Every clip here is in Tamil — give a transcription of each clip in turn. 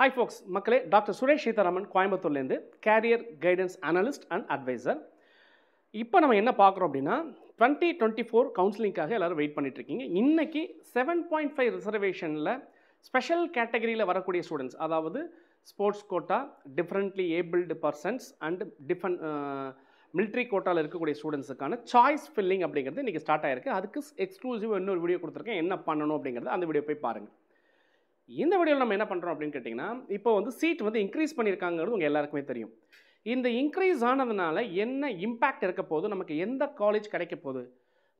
ஹாய் ஃபோக்ஸ் மக்களே டாக்டர் சுரேஷ் சீதாராமன் கோயம்புத்தூர்லேருந்து career guidance analyst and advisor இப்போ நம்ம என்ன பார்க்குறோம் அப்படின்னா டுவெண்ட்டி டுவெண்ட்டி ஃபோர் கவுன்சிலிங்காக எல்லோரும் வெயிட் பண்ணிகிட்ருக்கீங்க இன்றைக்கி செவன் பாயிண்ட் ஃபைவ் ரிசர்வேஷனில் ஸ்பெஷல் கேட்டகரியில் வரக்கூடிய ஸ்டூடெண்ட்ஸ் அதாவது sports quota differently abled persons and defence military கோட்டாவில் இருக்கக்கூடிய ஸ்டூடெண்ட்ஸுக்கான சாய்ஸ் ஃபில்லிங் அப்படிங்கிறது இன்றைக்கி ஸ்டார்ட் ஆகிருக்கு அதுக்கு எக்ஸ்க்ளூசிவ் இன்னொரு வீடியோ கொடுத்துருக்கேன் என்ன பண்ணணும் அப்படிங்கிறது அந்த வீடியோ போய் பாருங்கள் இந்த வீடியோவில் நம்ம என்ன பண்ணுறோம் அப்படின்னு கேட்டிங்கன்னா இப்போ வந்து சீட் வந்து இன்க்ரீஸ் பண்ணியிருக்காங்கிறது உங்கள் எல்லாருக்குமே தெரியும் இந்த இன்க்ரீஸ் ஆனதுனால என்ன இம்பேக்ட் இருக்க போது நமக்கு எந்த காலேஜ் கிடைக்க போகுது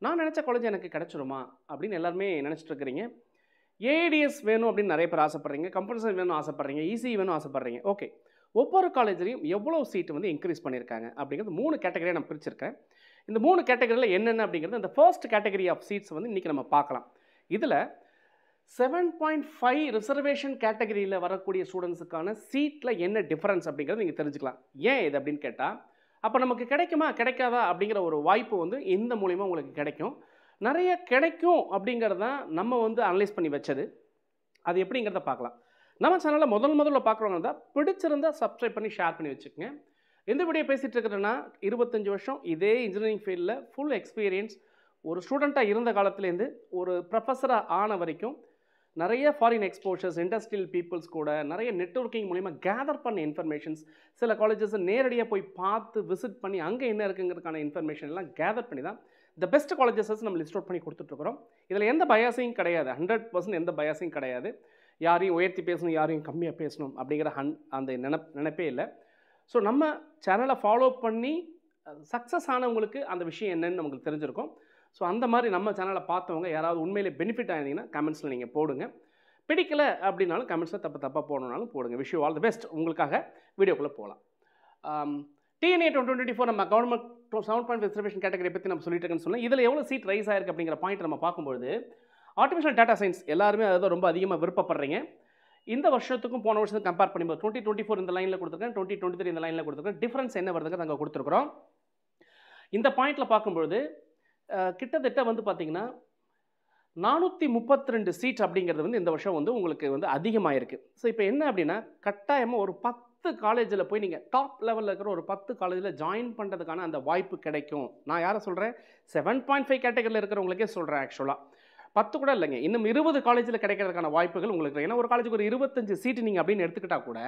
நான் நினச்ச காலேஜ் எனக்கு கிடச்சிருமா அப்படின்னு எல்லாருமே நினச்சிட்டு இருக்கிறீங்க ஏடிஎஸ் வேணும் அப்படின்னு நிறைய பேர் ஆசைப்பட்றீங்க கம்பல்சரி வேணும் ஆசைப்பட்றீங்க ஈஸி e e வேணும் ஆசைப்பட்றீங்க ஓகே ஒவ்வொரு காலேஜ்லேயும் எவ்வளோ சீட் வந்து இன்க்ரீஸ் பண்ணியிருக்காங்க அப்படிங்கிறது மூணு கேட்டகரியாக நான் பிரிச்சிருக்கேன் இந்த மூணு கேட்டகரியில் என்னென்ன அப்படிங்கிறது இந்த ஃபர்ஸ்ட் கேட்டகரி ஆஃப் சீட்ஸ் வந்து இன்றைக்கி நம்ம பார்க்கலாம் இதில் செவன் பாயிண்ட் ஃபைவ் ரிசர்வேஷன் கேட்டகரியில் வரக்கூடிய ஸ்டூடெண்ட்ஸுக்கான சீட்டில் என்ன டிஃப்ரென்ஸ் அப்படிங்கிறத நீங்கள் தெரிஞ்சுக்கலாம் ஏன் இது அப்படின்னு கேட்டால் அப்போ நமக்கு கிடைக்குமா கிடைக்காதா அப்படிங்கிற ஒரு வாய்ப்பு வந்து இந்த மூலிமா உங்களுக்கு கிடைக்கும் நிறைய கிடைக்கும் அப்படிங்கிறது தான் நம்ம வந்து அனலைஸ் பண்ணி வச்சது அது எப்படிங்கிறத பார்க்கலாம் நம்ம சேனலில் முதல் முதல்ல பார்க்குறவங்க இருந்தால் பிடிச்சிருந்தால் சப்ஸ்கிரைப் பண்ணி ஷேர் பண்ணி வச்சுக்கோங்க எந்த வீடியோ பேசிகிட்டு இருக்கிறேன்னா இருபத்தஞ்சி வருஷம் இதே இன்ஜினியரிங் ஃபீல்டில் ஃபுல் எக்ஸ்பீரியன்ஸ் ஒரு ஸ்டூடெண்ட்டாக இருந்த காலத்துலேருந்து ஒரு ப்ரொஃபஸராக ஆன வரைக்கும் நிறைய ஃபாரின் எக்ஸ்போஷர்ஸ் இண்டஸ்ட்ரியல் பீப்புள்ஸ் கூட நிறைய நெட்ஒர்க்கிங் மூலிமா கேதர் பண்ண இன்ஃபர்மேஷன்ஸ் சில காலேஜஸ் நேரடியாக போய் பார்த்து விசிட் பண்ணி அங்கே என்ன இருக்குங்கிறதுக்கான இன்ஃபர்மேஷன் எல்லாம் கேதர் பண்ணி தான் த பெஸ்ட் காலேஜஸஸ் நம்ம லிஸ்ட் அவுட் பண்ணி கொடுத்துட்ருக்குறோம் இதில் எந்த பயாசையும் கிடையாது ஹண்ட்ரட் பர்சன்ட் எந்த பயாசையும் கிடையாது யாரையும் உயர்த்தி பேசணும் யாரையும் கம்மியாக பேசணும் அப்படிங்கிற ஹன் அந்த நினப் நினைப்பே இல்லை ஸோ நம்ம சேனலை ஃபாலோ பண்ணி சக்ஸஸ் ஆனவங்களுக்கு அந்த விஷயம் என்னன்னு நமக்கு தெரிஞ்சிருக்கும் ஸோ அந்த மாதிரி நம்ம சேனலை பார்த்தவங்க யாராவது உண்மையிலே பெனிஃபிட் ஆயிருந்தீங்கன்னா கமெண்ட்ஸில் நீங்கள் போடுங்க பிடிக்கல அப்படின்னாலும் கமெண்ட்ஸில் தப்பு தப்பாக போடணுன்னாலும் போடுங்க wish you all the best உங்களுக்காக வீடியோக்குள்ளே போகலாம் டிஎன்ஏ டுவெண்ட்டி டுவெண்ட்டி ஃபோர் நம்ம government seven point reservation category பற்றி நம்ம சொல்லிட்டு இருக்கேன்னு சொன்னால் இதில் எவ்வளோ சீட் ரைஸ் ஆயிருக்கு அப்படிங்கிற பாயிண்ட் நம்ம பார்க்கும்போது ஆர்டிஃபிஷியல் டேட்டா சயின்ஸ் எல்லாருமே அதை ரொம்ப அதிகமாக விருப்பப்படுறீங்க இந்த வருஷத்துக்கும் போன வருஷத்துக்கு கம்பேர் பண்ணும்போது டுவெண்ட்டி டுவெண்ட்டி ஃபோர் இந்த லைனில் கொடுத்துருக்கேன் டுவெண்ட்டி டுவெண்ட்டி த்ரீ இந்த லைனில் கொடுத்துருக்கேன் டிஃப்ரென்ஸ் என்ன வருதுங்க நாங்கள் கொடுத்துருக்குறோம் இந்த பாயிண்ட்டில் பார்க்கும்போது கிட்டத்தட்ட வந்து பார்த்திங்கன்னா நானூற்றி முப்பத்தி ரெண்டு சீட் அப்படிங்கிறது வந்து இந்த வருஷம் வந்து உங்களுக்கு வந்து அதிகமாக இருக்குது ஸோ இப்போ என்ன அப்படின்னா கட்டாயமாக ஒரு பத்து காலேஜில் போய் நீங்கள் டாப் லெவலில் இருக்கிற ஒரு பத்து காலேஜில் ஜாயின் பண்ணுறதுக்கான அந்த வாய்ப்பு கிடைக்கும் நான் யாரை சொல்கிறேன் செவன் பாயிண்ட் ஃபைவ் கேட்டகரியில் இருக்கிறவங்களுக்கே சொல்கிறேன் ஆக்சுவலாக பத்து கூட இல்லைங்க இன்னும் இருபது காலேஜில் கிடைக்கிறதுக்கான வாய்ப்புகள் உங்களுக்கு ஏன்னா ஒரு காலேஜுக்கு ஒரு இருபத்தஞ்சு சீட்டு நீங்கள் அப்படின்னு எடுத்துக்கிட்டால் கூட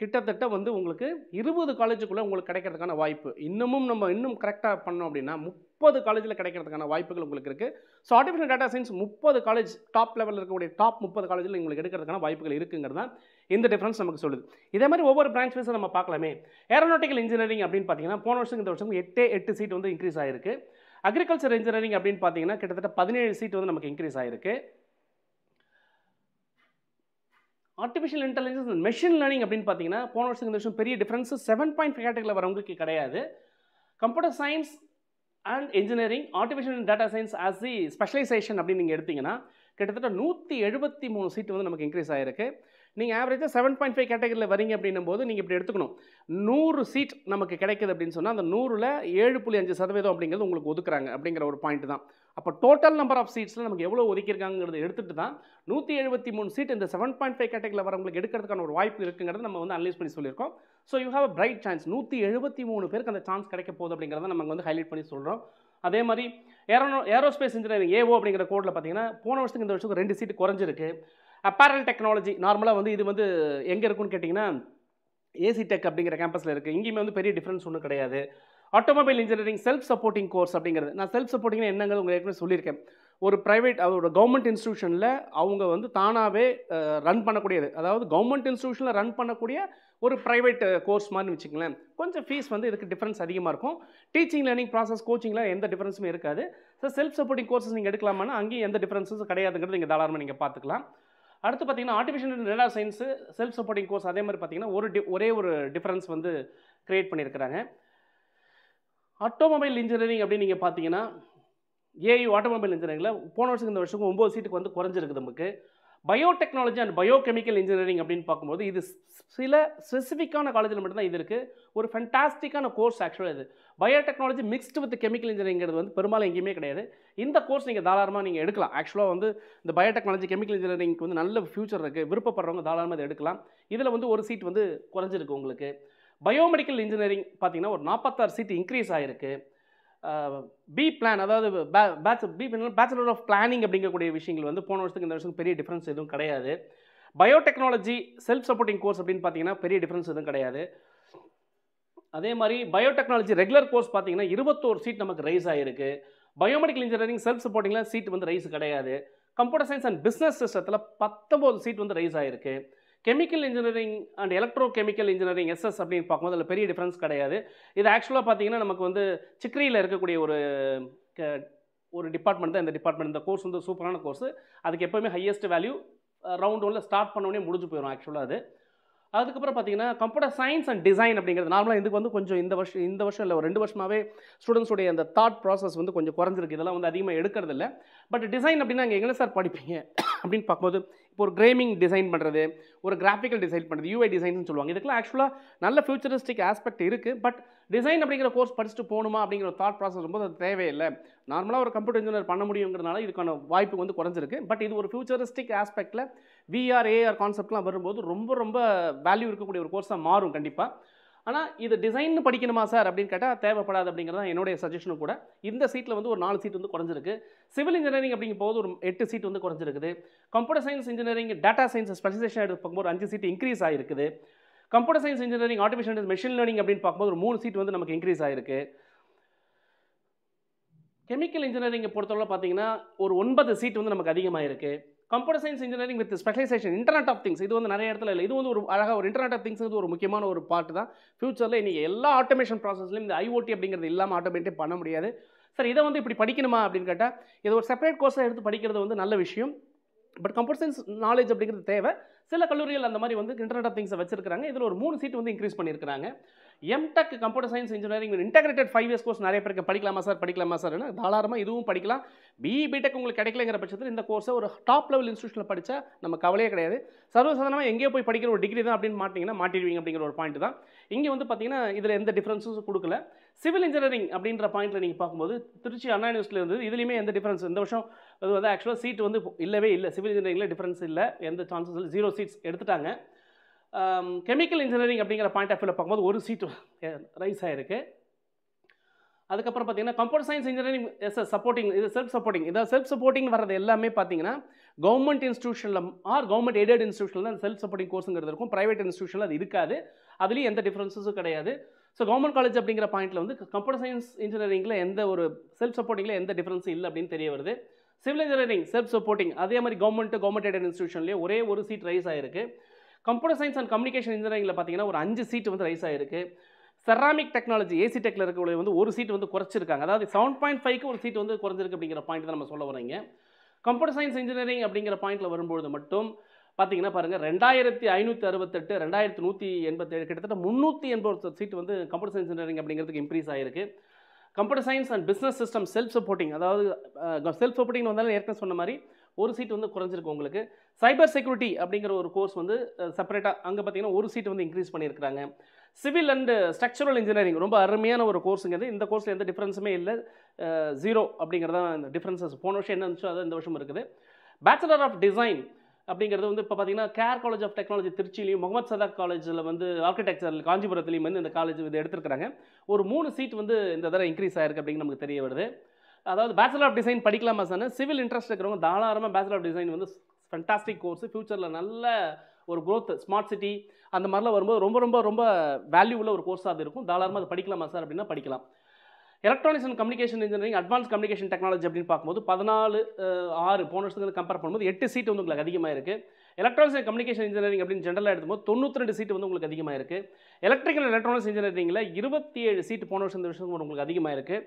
கிட்டத்தட்ட வந்து உங்களுக்கு இருபது காலேஜுக்குள்ளே உங்களுக்கு கிடைக்கிறதுக்கான வாய்ப்பு இன்னமும் நம்ம இன்னும் கரெக்டாக பண்ணோம் அப்படின்னா முப்பது காலேஜில் கிடைக்கிறதுக்கான வாய்ப்புகள் உங்களுக்கு இருக்குது ஸோ ஆர்டிஃபிஷியல் டேட்டா சயின்ஸ் முப்பது காலேஜ் டாப் லெவலில் இருக்கக்கூடிய டாப் முப்பது காலேஜில் உங்களுக்கு எடுக்கிறதுக்கான வாய்ப்புகள் இருக்குங்கிறது தான் இந்த டிஃப்ரென்ஸ் நமக்கு சொல்லுது இதே மாதிரி ஒவ்வொரு பிரான்ச் வைஸும் நம்ம பார்க்கலாமே ஏரோநாட்டிக்கல் இன்ஜினியரிங் அப்படின்னு பார்த்தீங்கன்னா போன வருஷம் இந்த வருஷம் எட்டே எட்டு சீட் வந்து இன்க்ரீஸ் ஆகிருக்கு அக்ரிகல்ச்சர் இன்ஜினியரிங் அப்படின்னு பார்த்தீங்கன்னா கிட்டத்தட்ட பதினேழு சீட் வந்து நமக்கு இன்க்ரீஸ் ஆகிருக்கு ஆர்டிஃபிஷியல் இன்டெலிஜென்ஸ் மெஷின் லேர்னிங் அப்படின்னு பார்த்தீங்கன்னா போன வருஷம் இந்த வருஷம் பெரிய டிஃப்ரென்ஸ் செவன் பாயிண்ட் ஃபைவ் கேட்டகரியில் வரவங்களுக்கு கிடையாது computer science and engineering artificial data science as the specialisation அப்படின்னு நீங்கள் எடுத்திங்கன்னா கிட்டத்தட்ட நூற்றி எழுபத்தி மூணு சீட் வந்து நமக்கு இன்க்ரீஸ் ஆகிருக்கு நீங்கள் ஆவரேஜாக செவன் பாயிண்ட் ஃபைவ் கேட்டகரியில் வரீங்க அப்படின்னும் போது நீங்கள் இப்படி எடுத்துக்கணும் நூறு சீட் நமக்கு கிடைக்குது அப்படின்னு சொன்னால் அந்த நூறில் ஏழு புள்ளி அஞ்சு சதவீதம் அப்படிங்கிறது உங்களுக்கு ஒதுக்குறாங்க அப்படிங்கிற ஒரு பாயிண்ட் தான் அப்போ டோட்டல் நம்பர் ஆஃப் சீட்ஸில் நமக்கு எவ்வளோ ஒதுக்கியிருக்காங்கிறது எடுத்துகிட்டு தான் நூற்றி எழுபத்தி மூணு சீட் இந்த செவன் பாயிண்ட் ஃபைவ் கேட்டகரியில் வரவங்களுக்கு எடுக்கிறதுக்கான ஒரு வாய்ப்பு இருக்குங்கிறத நம்ம வந்து அனலைஸ் பண்ணி சொல்லியிருக்கோம் so you have a bright chance நூற்றி எழுபத்தி மூணு பேருக்கு அந்த சான்ஸ் கிடைக்க போகுது அப்படிங்கிறத நம்ம வந்து ஹைலைட் பண்ணி சொல்கிறோம் அதே மாதிரி ஏரோ ஏரோஸ்பேஸ் இன்ஜினியரிங் ஏஓ அப்படிங்கிற கோடில் பார்த்தீங்கன்னா போன வருஷத்துக்கு இந்த வருஷத்துக்கு ரெண்டு சீட்டு குறைஞ்சிருக்கு அப்பேரல் டெக்னாலஜி நார்மலாக வந்து இது வந்து எங்கே இருக்குன்னு கேட்டிங்கன்னா ஏசி டெக் அப்படிங்கிற கேம்பஸில் இருக்குது இங்கேயுமே வந்து பெரிய டிஃப்ரென்ஸ் ஒன்றும் கிடையாது automobile engineering self supporting course அப்படிங்கிறது நான் செல்ஃப் சப்போர்ட்டிங் என்னங்கிறது உங்களுக்கு ஏற்கனவே சொல்லியிருக்கேன் ஒரு ப்ரைவேட் அதோட கவர்மெண்ட் இன்ஸ்டியூஷனில் அவங்க வந்து தானாகவே ரன் பண்ணக்கூடியது அதாவது கவர்மெண்ட் இன்ஸ்டியூஷனில் ரன் பண்ணக்கூடிய ஒரு ப்ரைவேட் கோர்ஸ் மாதிரி வச்சுங்களேன் கொஞ்சம் ஃபீஸ் வந்து இதுக்கு டிஃப்ரென்ஸ் அதிகமாக இருக்கும் டீச்சிங் லேர்னிங் ப்ராசஸ் கோச்சிங்கில் எந்த டிஃப்ரென்ஸுமே இருக்காது ஸோ செல்ஃப் சப்போர்ட்டிங் கோர்ஸஸ் நீங்கள் எடுக்கலாமானா அங்கேயும் எந்த டிஃப்ரென்ஸும் கிடையாதுங்கிறது நீங்கள் தாராளமாக நீங்கள் பார்த்துக்கலாம் அடுத்து பார்த்தீங்கன்னா artificial data science self supporting course அதே மாதிரி பார்த்தீங்கன்னா ஒரு டி ஒரே ஒரு டிஃப்ரென்ஸ் வந்து க்ரியேட் பண்ணியிருக்கிறாங்க ஆட்டோமொபைல் இன்ஜினியரிங் அப்படின்னு நீங்கள் பார்த்தீங்கன்னா ஏஐ ஆட்டோமொபைல் இன்ஜினியரிங்கில் போன வருஷம் இந்த வருஷம் ஒம்பது சீட்டுக்கு வந்து குறைஞ்சிருக்கு நமக்கு பயோடெக்னாலஜி அண்ட் பயோகெமிக்கல் இன்ஜினியரிங் அப்படின்னு பார்க்கும்போது இது சில ஸ்பெசிஃபிக்கான காலேஜில் மட்டும்தான் இது இருக்குது ஒரு ஃபென்டாஸ்டிக்கான கோர்ஸ் ஆக்சுவலாக இது பயோடெக்னாலஜி மிக்ஸ்டு வித் கெமிக்கல் இன்ஜினியரிங்கிறது வந்து பெரும்பாலும் எங்கேயுமே கிடையாது இந்த கோர்ஸ் நீங்கள் தாராளமாக நீங்கள் எடுக்கலாம் ஆக்சுவலாக வந்து இந்த பயோடெக்னாலஜி கெமிக்கல் இன்ஜினியரிங்க்கு வந்து நல்ல ஃபியூச்சர் இருக்குது விருப்பப்படுறவங்க தாராளமாக எடுக்கலாம் இதில் வந்து ஒரு சீட் வந்து குறைஞ்சிருக்கு உங்களுக்கு பயோமெடிக்கல் இன்ஜினியரிங் பார்த்திங்கன்னா ஒரு நாற்பத்தாறு சீட் இன்க்ரீஸ் ஆகிருக்கு பி பிளான் அதாவது batch B bachelor of planning அப்படிங்கக்கூடிய விஷயங்கள் வந்து போன வருஷத்துக்கு இந்த வருஷத்துக்கு பெரிய டிஃப்ரென்ஸ் எதுவும் கிடையாது பயோடெக்னாலஜி செல்ஃப் சப்போர்ட்டிங் கோர்ஸ் அப்படின்னு பார்த்தீங்கன்னா பெரிய டிஃப்ரென்ஸ் எதுவும் கிடையாது அதே மாதிரி பயோடெக்னாலஜி ரெகுலர் கோர்ஸ் பார்த்தீங்கன்னா இருபத்தோரு சீட் நமக்கு ரைஸ் ஆகிருக்கு பயோமெடிக்கல் இன்ஜினியரிங் செல்ஃப் சப்போர்ட்டிங்கில் சீட் வந்து ரைஸ் கிடையாது கம்ப்யூட்டர் சயின்ஸ் அண்ட் பிஸ்னஸ் சிஸ்டத்தில் பத்தொம்போது சீட் வந்து ரைஸ் ஆகிருக்கு chemical engineering and electro chemical engineering SS அப்படின்னு பார்க்கும்போது அதில் பெரிய டிஃப்ரென்ஸ் கிடையாது இது ஆக்சுவலாக பார்த்தீங்கன்னா நமக்கு வந்து சிக்ரியில் இருக்கக்கூடிய ஒரு ஒரு டிபார்ட்மெண்ட் தான் இந்த டிபார்ட்மெண்ட் இந்த கோர்ஸ் வந்து சூப்பரான கோர்ஸ் அதுக்கு எப்போவுமே ஹையஸ்ட் வேல்யூ ரவுண்ட் ஒன்ல ஸ்டார்ட் பண்ணோடனே முடிஞ்சு போயிடும் ஆக்சுவலாக அது அதுக்கப்புறம் பார்த்தீங்கன்னா கம்ப்யூட்டர் சயின்ஸ் அண்ட் டிசைன் அப்படிங்கிறது நார்மலாக இதுக்கு வந்து கொஞ்சம் இந்த வருஷம் இந்த வருஷம் இல்லை ஒரு ரெண்டு வருஷமாகவே ஸ்டூடெண்ட்ஸுடைய அந்த தாட் ப்ராசஸ் வந்து கொஞ்சம் குறைஞ்சிருக்கு இதெல்லாம் வந்து அதிகமாக எடுக்கிறது இல்லை பட் டிசைன் அப்படின்னா அங்கே எங்கே சார் படிப்பீங்க அப்படின்னு பார்க்கும்போது இப்போ ஒரு கிரேமிங் டிசைன் பண்ணுறது ஒரு கிராஃபிக்கல் டிசைன் பண்ணுறது யூஐ டிசைன்னு சொல்லுவாங்க இதுக்கெல்லாம் ஆக்சுவலாக நல்ல ஃபியூச்சரிஸ்டிக் ஆஸ்பெக்ட் இருக்குது பட் டிசைன் அப்படிங்கிற கோர்ஸ் படிச்சுட்டு போகணுமா அப்படிங்கிற ஒரு தாட் ப்ராசஸ் ரொம்ப அது தேவையில்லை நார்மலாக ஒரு கம்ப்யூட்டர் இன்ஜினியர் பண்ண முடியுங்கிறதுனால இதுக்கான வாய்ப்பு வந்து குறைஞ்சிருக்கு பட் இது ஒரு ஃபியூச்சரிஸ்டிக் ஆஸ்பெக்டில் விஆர் ஏஆர் கான்செப்ட்லாம் வரும்போது ரொம்ப ரொம்ப வேல்யூ இருக்கக்கூடிய ஒரு கோர்ஸாக மாறும் கண்டிப்பாக ஆனால் இது டிசைன் படிக்கணுமா சார் அப்படின்னு கேட்டால் தேவைப்படாது அப்படிங்கிறது தான் என்னுடைய சஜஷனும் கூட இந்த சீட்டில் வந்து ஒரு நாலு சீட் வந்து குறைஞ்சிருக்கு சிவில் இன்ஜினியரிங் அப்படிங்கும் போது ஒரு எட்டு சீட் வந்து குறைஞ்சிருக்குது computer science engineering data science specialisation எடுத்து பார்க்கும்போது அஞ்சு சீட் இன்க்ரீஸ் ஆயிருக்குது computer science engineering artificial machine learning அப்படின்னு பார்க்கும்போது ஒரு மூணு சீட் வந்து நமக்கு இன்க்ரீஸ் ஆயிருக்கு கெமிக்கல் இன்ஜினியரிங்கை பொறுத்தவரை பார்த்தீங்கன்னா ஒரு ஒன்பது சீட் வந்து நமக்கு அதிகமாக இருக்குது computer science engineering with specialisation internet of things இது வந்து நிறைய இடத்துல இல்லை இது வந்து ஒரு அழகாக ஒரு இன்டர்நெட் ஆஃப் திங்ஸ்ங்கிறது ஒரு முக்கியமான ஒரு பார்ட் தான் ஃபியூச்சரில் இன்றைக்கி எல்லா ஆட்டோமேஷன் ப்ராசஸ்லையும் இந்த ஐஓடி அப்படிங்கிறது இல்லாமல் ஆட்டோமேட்டே பண்ண முடியாது சார் இதை வந்து இப்படி படிக்கணுமா அப்படின்னு கேட்டால் இது ஒரு செப்பரேட் கோர்ஸாக எடுத்து படிக்கிறது வந்து நல்ல விஷயம் பட் கம்ப்யூட்டர் சயின்ஸ் நாலேஜ் அப்படிங்கிறது தேவை சில கல்லூரிகள் அந்த மாதிரி வந்து இன்டர்நெட் ஆஃப் திங்ஸை வச்சிருக்காங்க இதில் ஒரு மூணு சீட் வந்து இன்க்ரீஸ் பண்ணியிருக்காங்க MTech computer science engineering integrated five years course நிறைய பேருக்கு படிக்கலாமா சார் படிக்கலாமா சார் தாராளமாக இதுவும் படிக்கலாம் பிஇ பிடெக் உங்களுக்கு கிடைக்கலங்கிற பட்சத்தில் இந்த கோர்ஸை ஒரு டாப் லெவல் இன்ஸ்டியூஷனில் படித்தா நம்ம கவலையே கிடையாது சர்வசாதாரணமாக எங்கேயோ போய் படிக்கிற ஒரு டிகிரி தான் அப்படின்னு மாட்டிங்கன்னா மாட்டிடுவீங்க அப்படிங்கிற ஒரு பாயிண்ட் தான் இங்கே வந்து பார்த்தீங்கன்னா இதில் எந்த டிஃப்ரென்ஸும் கொடுக்கல சிவில் இன்ஜினியரிங் அப்படின்ற பாயிண்ட்டில் நீங்கள் பார்க்கும்போது திருச்சி அண்ணா யூனிவர்சிட்டியில் இருந்தது இதுலேயுமே எந்த டிஃபரன்ஸ் இந்த வருஷம் அது வந்து ஆக்சுவலாக சீட் வந்து இல்லவே இல்லை சிவில் இன்ஜினியரிங்கில் டிஃபரன்ஸ் இல்லை எந்த சான்சஸ் இல்லை ஜீரோ சீட்ஸ் எடுத்துட்டாங்க கெமிக்கல் um, இன்ஜினியரிங் அப்படிங்கிற பாயிண்ட் ஆஃப் வியூவில் பார்க்கும்போது ஒரு சீட்டு ரைஸ் ஆகிருக்கு அதுக்கப்புறம் பார்த்தீங்கன்னா computer science engineering S supporting இது செல்ஃப் சப்போர்ட்டிங் இதை செல்ஃப் சப்போர்ட்டிங் வர்றது எல்லாமே பார்த்தீங்கன்னா கவர்மெண்ட் இன்ஸ்டியூஷனில் ஆர் கவர்மெண்ட் எய்டட் இன்ஸ்டியூஷனில் அந்த செல்ஃப் சப்போர்ட்டிங் கோர்ஸுங்கிறது இருக்கும் ப்ரைவேட் இன்ஸ்டியூஷனில் அது இருக்காது அதுலேயும் எந்த டிஃப்ரென்ஸும் கிடையாது ஸோ கவர்மெண்ட் காலேஜ் அப்படிங்கிற பாயிண்டில் வந்து கம்ப்யூட்டர் சயின்ஸ் இன்ஜினியரிங்கில் எந்த ஒரு செல்ஃப் சப்போர்ட்டிங்கில் எந்த டிஃப்ரென்ஸும் இல்லை அப்படின்னு தெரிய வருது சிவில் இன்ஜினியரிங் செல்ஃப் சப்போர்ட்டிங் அதே மாதிரி கவர்மெண்ட் கவர்மெண்ட் எய்டட் இன்ஸ்டியூஷன்லேயே ஒரே ஒரு சீட் ரைஸ் ஆயிருக்கு கம்ப்யூட்டர் சயின்ஸ் அண்ட் கம்யூனிகேஷன் இன்ஜினியரிங்கில் பார்த்தீங்கன்னா ஒரு அஞ்சு சீட்டு வந்து ரைஸ் ஆகிருக்கு செராமிக் டெக்னாலஜி ஏசி டெக்கில் இருக்கக்கூடிய வந்து ஒரு சீட்டு வந்து குறைச்சிருக்காங்க அதாவது செவன் பாயிண்ட் ஃபைவ்க்கு ஒரு சீட்டு வந்து குறைஞ்சிருக்கு அப்படிங்கிற பாயிண்ட் தான் நம்ம சொல்ல வரீங்க கம்ப்யூட்டர் சயின்ஸ் இன்ஜினியரிங் அப்படிங்கிற பாயிண்ட்டில் வரும்பொழுது மட்டும் பார்த்தீங்கன்னா பாருங்கள் ரெண்டாயிரத்தி ஐநூற்றி அறுபத்தெட்டு ரெண்டாயிரத்தி நூற்றி எண்பத்தேழு கிட்டத்தட்ட முந்நூற்றி எண்பது சீட் வந்து கம்ப்யூட்டர் சயின்ஸ் இன்ஜினியரிங் அப்படிங்கிறதுக்கு இன்க்ரீஸ் ஆகிருக்கு computer science and business system self supporting அதாவது செல்ஃப் சப்போர்ட்டிங் வந்தாலும் ஏற்கனவே சொன்ன மாதிரி ஒரு சீட் வந்து குறைஞ்சிருக்கு உங்களுக்கு சைபர் செக்யூரிட்டி அப்படிங்கிற ஒரு கோர்ஸ் வந்து செப்பரேட்டாக அங்கே பார்த்தீங்கன்னா ஒரு சீட் வந்து இன்க்ரீஸ் பண்ணியிருக்கிறாங்க சிவில் அண்டு ஸ்ட்ரக்சரல் இன்ஜினியரிங் ரொம்ப அருமையான ஒரு கோர்ஸுங்கிறது இந்த கோர்ஸில் எந்த டிஃப்ரென்ஸுமே இல்லை ஜீரோ அப்படிங்கிறதான் இந்த டிஃப்ரென்சஸ் போன வருஷம் என்ன இருந்துச்சோ அது இந்த வருஷம் இருக்குது பேச்சுலர் ஆஃப் டிசைன் அப்படிங்கிறது வந்து இப்போ பார்த்தீங்கன்னா கேர் காலேஜ் ஆஃப் டெக்னாலஜி திருச்சிலையும் முகமது சதாக் காலேஜில் வந்து ஆர்கிடெக்சர் காஞ்சிபுரத்துலேயும் வந்து இந்த காலேஜ் இது எடுத்துருக்குறாங்க ஒரு மூணு சீட் வந்து இந்த தடவை இன்க்ரீஸ் ஆயிருக்கு அப்படிங்கிற நமக்கு தெரிய வருது அதாவது பேச்சலர் ஆஃப் டிசைன் படிக்கலாமா சார் சிவில் இன்ட்ரெஸ்ட் இருக்கிறவங்க தாராளமாக பேச்சலர் ஆஃப் டிசைன் வந்து ஃபண்டாஸ்டிக் கோர்ஸ் ஃபியூச்சரில் நல்ல ஒரு க்ரோத் ஸ்மார்ட் சிட்டி அந்த மாதிரிலாம் வரும்போது ரொம்ப ரொம்ப ரொம்ப வேல்யூ உள்ள ஒரு கோர்ஸாக அது இருக்கும் தாராளமாக அது படிக்கலாமா சார் அப்படின்னா படிக்கலாம் electronics and communication engineering advance communication technology அப்படின்னு பார்க்கும்போது பதினாலு ஆறு போன வருஷத்துக்கு கம்பேர் பண்ணும்போது எட்டு சீட் வந்து உங்களுக்கு அதிகமாக இருக்குது எலக்ட்ரானிக்ஸ் அண்ட் கம்யூனிகேஷன் இன்ஜினியரிங் அப்படின்னு ஜென்ரலாக எடுத்தும்போது தொண்ணூற்றி ரெண்டு சீட் வந்து உங்களுக்கு அதிகமாக இருக்குது எலக்ட்ரிக்கல் எலக்ட்ரானிக்ஸ் இன்ஜினியரிங்கில் இருபத்தி ஏழு சீட் போன வருஷம் இந்த வருஷம் உங்களுக்கு அதிகமாக இருக்குது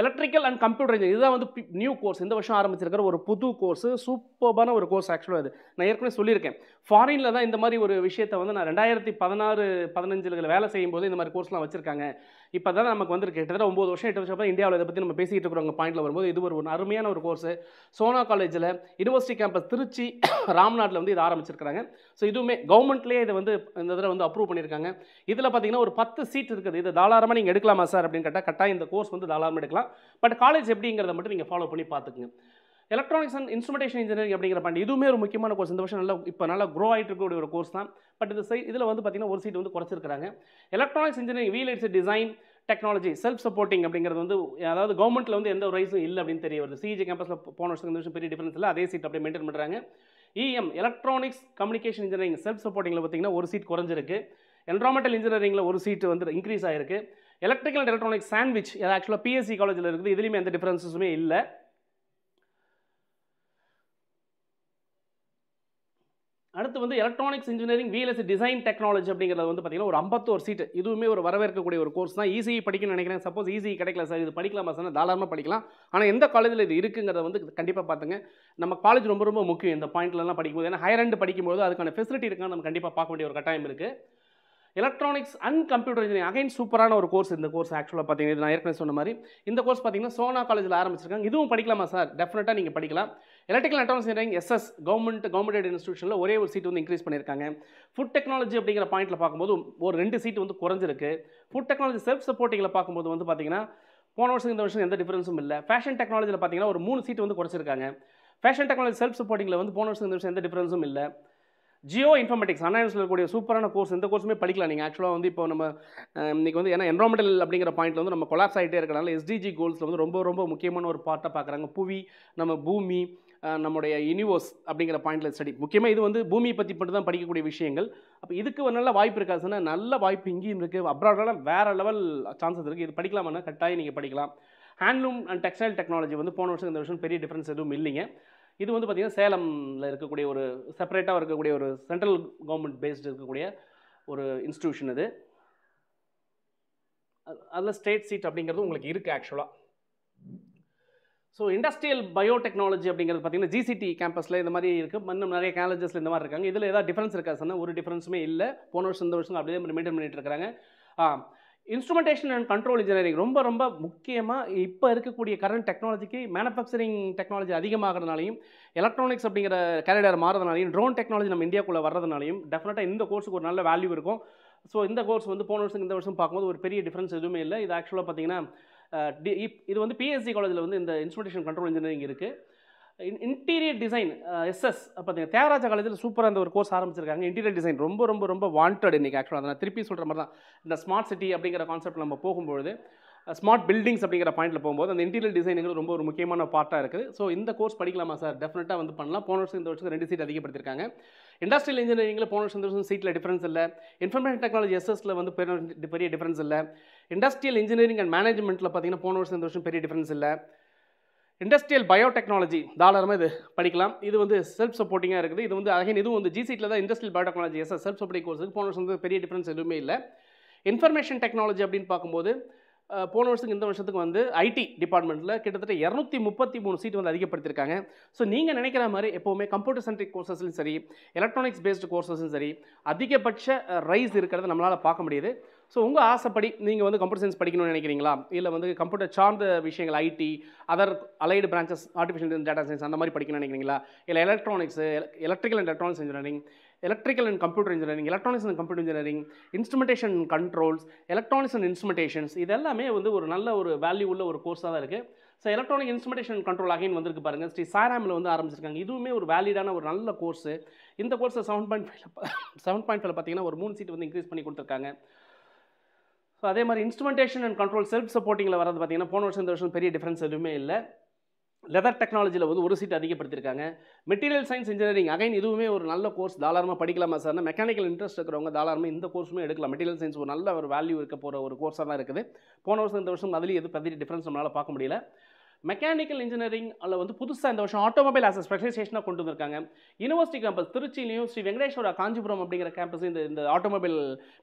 எலக்ட்ரிக்கல் அண்ட் கம்ப்யூட்டர் இன்ஜினியர் இதுதான் வந்து நியூ கோர்ஸ் இந்த வருஷம் ஆரம்பிச்சிருக்கிற ஒரு புது கோர்ஸ் சூப்பரான ஒரு கோர்ஸ் ஆக்சுவலாக இது நான் ஏற்கனவே சொல்லியிருக்கேன் ஃபாரினில் தான் இந்த மாதிரி ஒரு விஷயத்தை வந்து நான் ரெண்டாயிரத்தி பதினாறு பதினஞ்சில் வேலை செய்யும்போது இந்த மாதிரி கோர்ஸ்லாம் வச்சுருக்காங்க இப்போ தான் நமக்கு வந்து கிட்டத்தட்ட ஒம்பது வருஷம் எட்டு வருஷம் இந்தியாவில் இதை பற்றி நம்ம பேசிகிட்டு இருக்கிறவங்க பாயிண்டில் வரும்போது இது ஒரு அருமையான ஒரு கோர்ஸ் சோனா காலேஜில் யூனிவர்சிட்டி கேம்பஸ் திருச்சி ராம்நாட்டில் வந்து இதை ஆரம்பிச்சிருக்கிறாங்க ஸோ இதுவுமே கவர்மெண்ட்லேயே இதை வந்து இந்த தடவை வந்து அப்ரூவ் பண்ணியிருக்காங்க இதில் பார்த்தீங்கன்னா ஒரு பத்து சீட் இருக்குது இது தாராளமாக நீங்கள் எடுக்கலாமா சார் அப்படின்னு கேட்டால் கட்டாயம் இந்த கோர்ஸ் வந்து தாராளமாக எடுக்கலாம் பட் காலேஜ் எப்படிங்கிறத மட்டும் நீங்கள் ஃபாலோ பண்ணி பார்த்துக்குங்க எலக்ட்ரானிக்ஸ் அண்ட் இன்ஸ்ட்ருமெண்டேஷன் இன்ஜினியரிங் அப்படிங்கிற பண்ணி இதுவுமே ஒரு முக்கியமான கோர்ஸ் இந்த வருஷம் நல்லா இப்போ நல்லா க்ரோ ஆகிட்டு இருக்கக்கூடிய ஒரு கோர்ஸ் தான் பட் இந்த சைட் இதில் வந்து பார்த்திங்கன்னா ஒரு சீட் வந்து குறைச்சிருக்காங்க electronics engineering wheel its design technology self supporting அப்படிங்கிறது வந்து அதாவது கவர்மெண்ட்டில் வந்து எந்த ஒரு ரைஸும் இல்லை அப்படின்னு தெரிய வருது சிஜி கேம்பஸில் போன வருஷம் இந்த வருஷம் பெரிய டிஃபரன்ஸ் இல்லை அதே சீட் அப்படியே மெயின்டைன் பண்ணுறாங்க EM electronics communication engineering self சப்போர்ட்டிங்கில் பார்த்திங்கன்னா ஒரு சீட் குறைஞ்சிருக்கு என்ராமெண்டல் இன்ஜினியரிங்கில் ஒரு சீட்டு வந்து இன்க்ரீஸ் ஆயிருக்கு எலக்ட்ரிக்கல் அண்ட் எலக்ட்ரானிக்ஸ் சாண்ட்விச் ஆக்சுவலாக பிஎஸ்சி காலேஜில் இருக்குது இதுலேயுமே எந்த டிஃப்ரென்ஸுமே இல்லை அடுத்து வந்து electronics engineering VLS design technology அப்படிங்கிறது வந்து பார்த்திங்கன்னா ஒரு ஐம்பத்தோரு சீட்டு இதுவுமே ஒரு வரவேற்கக்கூடிய ஒரு கோர்ஸ் தான் ஈஸியாக e e படிக்கணும்னு நினைக்கிறேன் சப்போஸ் ஈஸி e கிடைக்கல சார் இது படிக்கலாமா சார் தாராளமாக படிக்கலாம் ஆனால் எந்த காலேஜில் இது இருக்குங்கிறத வந்து கண்டிப்பாக பார்த்துங்க நம்ம காலேஜ் ரொம்ப ரொம்ப முக்கியம் இந்த பாயிண்ட்லலாம் படிக்கும்போது ஏன்னா ஹையர் ஹேண்ட் படிக்கும்போது அதுக்கான ஃபெசிலிட்டி இருக்கான்னு நம்ம கண்டிப்பாக பார்க்க வேண்டிய ஒரு கட்டாயம் இருக்குது electronics and computer engineering again சூப்பரான ஒரு கோர்ஸ் இந்த கோர்ஸ் ஆக்சுவலாக பார்த்தீங்கன்னா நான் ஏற்கனவே சொன்ன மாதிரி இந்த கோர்ஸ் பார்த்தீங்கன்னா சோனா காலேஜில் ஆரம்பிச்சிருக்காங்க இதுவும் படிக்கலாமா சார் டெஃபினட்டாக நீங்கள் படிக்கலாம் electrical advance engineering SS government government இன்ஸ்டியூஷனில் ஒரே ஒரு சீட் வந்து இன்க்ரீஸ் பண்ணியிருக்காங்க ஃபுட் டெக்னாலஜி அப்படிங்கிற பாயிண்ட்டில் பார்க்கும்போது ஒரு ரெண்டு சீட் வந்து குறைஞ்சிருக்கு ஃபுட் டெக்னாலஜி செல்ஃப் சப்போர்ட்டிங்கில் பார்க்கும்போது வந்து பார்த்தீங்கன்னா போன வருஷம் இந்த வருஷம் எந்த டிஃபரன்ஸும் இல்லை ஃபேஷன் டெக்னாலஜியில் பார்த்தீங்கன்னா ஒரு மூணு சீட் வந்து குறைச்சிருக்காங்க ஃபேஷன் டெக்னாலஜி செல்ஃப் சப்போர்ட்டிங்கில் வந்து போன வருஷம் இந்த வருஷம் எந்த டிஃபரன்ஸும் இல்லை ஜியோ இன்ஃபர்மெட்டிக்ஸ் அண்ணா இருக்கக்கூடிய சூப்பரான கோர்ஸ் எந்த கோர்ஸுமே படிக்கலாம் நீங்கள் ஆக்சுவலாக வந்து இப்போ நம்ம இன்றைக்கி வந்து ஏன்னா என்வரான்மெண்டல் அப்படிங்கிற பாயிண்ட்ல வந்து நம்ம கொலாப்ஸ் ஆகிட்டே இருக்கிறனால எஸ்டிஜி கோல்ஸில் வந்து ரொம்ப ரொம்ப முக்கியமான ஒரு பார்ட்டாக பார்க்குறாங்க புவி நம்ம பூமி நம்முடைய யூனிவர்ஸ் அப்படிங்கிற பாயிண்டில் ஸ்டடி முக்கியமாக இது வந்து பூமியை பற்றி மட்டும் தான் படிக்கக்கூடிய விஷயங்கள் அப்போ இதுக்கு நல்ல வாய்ப்பு இருக்கா சொன்னால் நல்ல வாய்ப்பு இங்கேயும் இருக்குது அப்ராடெல்லாம் வேறு லெவல் சான்சஸ் இருக்குது இது படிக்கலாமான்னா கட்டாயம் நீங்கள் படிக்கலாம் ஹேண்ட்லூம் அண்ட் டெக்ஸ்டைல் டெக்னாலஜி வந்து போன வருஷம் இந்த வருஷம் பெரிய டிஃப்ரென்ஸ் எதுவும் இல்லைங்க இது வந்து பார்த்திங்கன்னா சேலமில் இருக்கக்கூடிய ஒரு செப்பரேட்டாக இருக்கக்கூடிய ஒரு சென்ட்ரல் கவர்மெண்ட் பேஸ்டு இருக்கக்கூடிய ஒரு இன்ஸ்டியூஷன் இது அதில் ஸ்டேட் சீட் அப்படிங்கிறது உங்களுக்கு இருக்குது ஆக்சுவலாக ஸோ இண்டஸ்ட்ரியல் பயோடெக்னாலஜி அப்படிங்கிறது பார்த்தீங்கன்னா ஜிசிடி கேம்பஸில் இந்த மாதிரி இருக்குது இன்னும் நிறைய காலேஜஸில் இந்த மாதிரி இருக்காங்க இதில் ஏதாவது டிஃப்ரென்ஸ் இருக்கா சொன்னால் ஒரு டிஃப்ரென்ஸுமே இல்லை போன வருஷம் இந்த வருஷம் அப்படியே மெயின்டைன் பண்ணிட்டு இருக்கிறாங்க இன்ஸ்ட்ருமெண்டேஷன் அண்ட் கண்ட்ரோல் இன்ஜினியரிங் ரொம்ப ரொம்ப முக்கியமாக இப்போ இருக்கக்கூடிய கரண்ட் டெக்னாலஜிக்கு மேனுஃபேக்சரிங் டெக்னாலஜி அதிகமாகிறதுனாலையும் எலக்ட்ரானிக்ஸ் அப்படிங்கிற கேரியர் மாறுறதுனாலையும் ட்ரோன் டெக்னாலஜி நம்ம இந்தியாக்குள்ளே வர்றதுனாலையும் டெஃபினட்டாக இந்த கோர்ஸுக்கு ஒரு நல்ல வேல்யூ இருக்கும் ஸோ இந்த கோர்ஸ் வந்து போன வருஷம் இந்த வருஷம் பார்க்கும்போது ஒரு பெரிய டிஃப்ரென்ஸ் எதுவுமே இல்லை இது ஆக்சுவலாக பார்த்தீங்கன்னா இது வந்து பிஎஸ்சி காலேஜில் வந்து இந்த இன்ஸ்ட்ருமெண்டேஷன் கண்ட்ரோல் இன்ஜினியரிங் இருக்குது இன் இன்டீரியர் டிசைன் எஸ்எஸ் பார்த்தீங்கன்னா தியாகராஜ காலேஜில் சூப்பராக அந்த ஒரு கோர்ஸ் ஆரம்பிச்சிருக்காங்க இன்டீரியர் டிசைன் ரொம்ப ரொம்ப ரொம்ப வாண்டட் இன்றைக்கி ஆக்சுவலாக அதை நான் திருப்பி சொல்கிற மாதிரி தான் இந்த ஸ்மார்ட் சிட்டி அப்படிங்கிற கான்செப்ட் நம்ம போகும்பொழுது ஸ்மார்ட் பில்டிங்ஸ் அப்படிங்கிற பாயிண்ட்டில் போகும்போது அந்த இன்டீரியர் டிசைனுங்கிறது ரொம்ப ஒரு முக்கியமான பார்ட்டாக இருக்குது ஸோ இந்த கோர்ஸ் படிக்கலாமா சார் டெஃபினட்டாக வந்து பண்ணலாம் போன வருஷம் இந்த வருஷம் ரெண்டு சீட் அதிகப்படுத்திருக்காங்க இண்டஸ்ட்ரியல் இன்ஜினியரிங்கில் போன வருஷம் இந்த வருஷம் சீட்டில் டிஃபரன்ஸ் இல்லை இன்ஃபர்மேஷன் டெக்னாலஜி எஸ்எஸ்ல வந்து பெரிய டிஃபரன்ஸ் இல்லை இண்டஸ்ட்ரியல் இன்ஜினியரிங் அண்ட் மேனேஜ்மெண்ட்டில் பார்த்தீங்கன்னா போன வருஷம் இந்த வருஷம் பெரிய டிஃபரன்ஸ் இல்லை இண்டஸ்ட்ரியல் பயோடெக்னாலஜி தாராளமாக இது படிக்கலாம் இது வந்து செல்ஃப் சப்போர்ட்டிங்காக இருக்குது இது வந்து அகைன் இதுவும் வந்து ஜிசிட்டில் தான் industrial biotechnology S self supporting கோர்ஸுக்கு போன வருஷம் வந்து பெரிய டிஃபரன்ஸ் எதுவுமே இல்லை இன்ஃபர்மேஷன் டெக்னாலஜி அப்படின்னு பார்க்கும்போது போன வருஷத்துக்கு இந்த வருஷத்துக்கு வந்து ஐடி டிபார்ட்மெண்ட்டில் கிட்டத்தட்ட இரநூத்தி முப்பத்தி மூணு சீட் வந்து அதிகப்படுத்தியிருக்காங்க ஸோ நீங்கள் நினைக்கிற மாதிரி எப்போவுமே கம்ப்யூட்டர் சென்ட்ரிக் கோர்சஸ்லையும் சரி எலக்ட்ரானிக்ஸ் பேஸ்டு கோர்சஸும் சரி அதிகபட்ச ரைஸ் இருக்கிறத நம்மளால் பார்க்க முடியுது ஸோ உங்கள் ஆசைப்படி நீங்கள் வந்து கம்ப்யூட்டர் சயின்ஸ் படிக்கணும்னு நினைக்கிறீங்களா இல்லை வந்து கம்ப்யூட்டர் சார்ந்த விஷயங்கள் IT other allied branches artificial data science அந்த மாதிரி படிக்கணும்னு நினைக்கிறீங்களா இல்லை electronics electrical and electronics engineering electrical and computer engineering electronics and computer engineering instrumentation controls electronics and instrumentations இதெல்லாமே வந்து ஒரு நல்ல ஒரு வேல்யூ உள்ள ஒரு கோர்ஸாக தான் இருக்குது so electronic instrumentation control again வந்திருக்கு பாருங்கள் ஸ்ரீ சாராமில் வந்து ஆரம்பிச்சிருக்காங்க இதுவுமே ஒரு வேலிடான ஒரு நல்ல கோர்ஸு இந்த கோர்ஸை seven point five seven point ஃபைவ்ல பார்த்தீங்கன்னா ஒரு மூணு சீட் வந்து இன்க்ரீஸ் பண்ணி கொடுத்துருக்காங்க ஸோ அதே மாதிரி இன்ஸ்ட்ருமெண்டேஷன் அண்ட் கண்ட்ரோல் செல்ஃப் சப்போர்ட்டிங்கில் வரது பார்த்தீங்கன்னா போன வருஷம் இந்த வருஷம் பெரிய டிஃப்ரென்ஸ் எதுவுமே இல்லை லெதர் டெக்னாலஜியில் வந்து ஒரு சீட் அதிகப்படுத்தியிருக்காங்க மெட்டீரியல் சயின்ஸ் இன்ஜினியரிங் அகைன் இதுவுமே ஒரு நல்ல கோர்ஸ் தாராளமாக படிக்கலாமா சார் மெக்கானிக்கல் இன்ட்ரெஸ்ட் இருக்கிறவங்க தாராளமாக இந்த கோர்ஸுமே எடுக்கலாம் மெட்டீரியல் சயின்ஸ் ஒரு நல்ல ஒரு வேல்யூ இருக்க போகிற ஒரு கோர்ஸாக தான் இருக்குது போன வருஷம் இந்த வருஷம் அதுலேயும் எதுவும் பெரிய டிஃப்ரென்ஸ் நம்மளால் பார்க்க முடியல மெக்கானிக்கல் இன்ஜினியரிங் அல்ல வந்து புதுசாக இந்த வருஷம் ஆட்டோமொபைல் ஆஸ் ஸ்பெஷலைசேஷனாக கொண்டு வந்திருக்காங்க யூனிவர்சிட்டி கேம்பஸ் திருச்சியிலையும் ஸ்ரீ வெங்கடேஸ்வரா காஞ்சிபுரம் அப்படிங்கிற கேம்பஸ் இந்த இந்த ஆட்டோமொபைல்